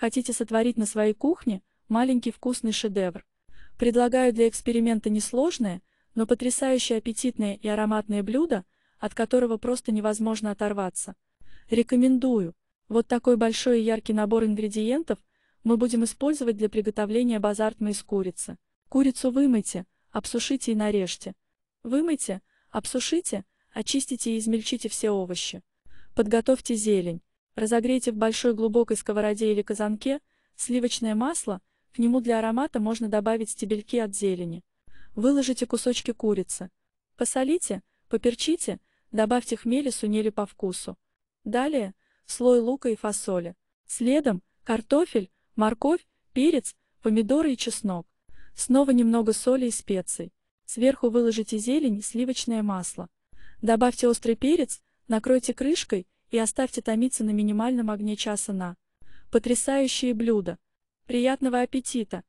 Хотите сотворить на своей кухне маленький вкусный шедевр? Предлагаю для эксперимента несложное, но потрясающе аппетитное и ароматное блюдо, от которого просто невозможно оторваться. Рекомендую. Вот такой большой и яркий набор ингредиентов мы будем использовать для приготовления базартмы из курицы. Курицу вымойте, обсушите и нарежьте. Вымойте, обсушите, очистите и измельчите все овощи. Подготовьте зелень. Разогрейте в большой глубокой сковороде или казанке сливочное масло, к нему для аромата можно добавить стебельки от зелени. Выложите кусочки курицы. Посолите, поперчите, добавьте хмель и сунели по вкусу. Далее слой лука и фасоли. Следом картофель, морковь, перец, помидоры и чеснок. Снова немного соли и специй. Сверху выложите зелень и сливочное масло. Добавьте острый перец, накройте крышкой и оставьте томиться на минимальном огне часа на. Потрясающие блюда! Приятного аппетита!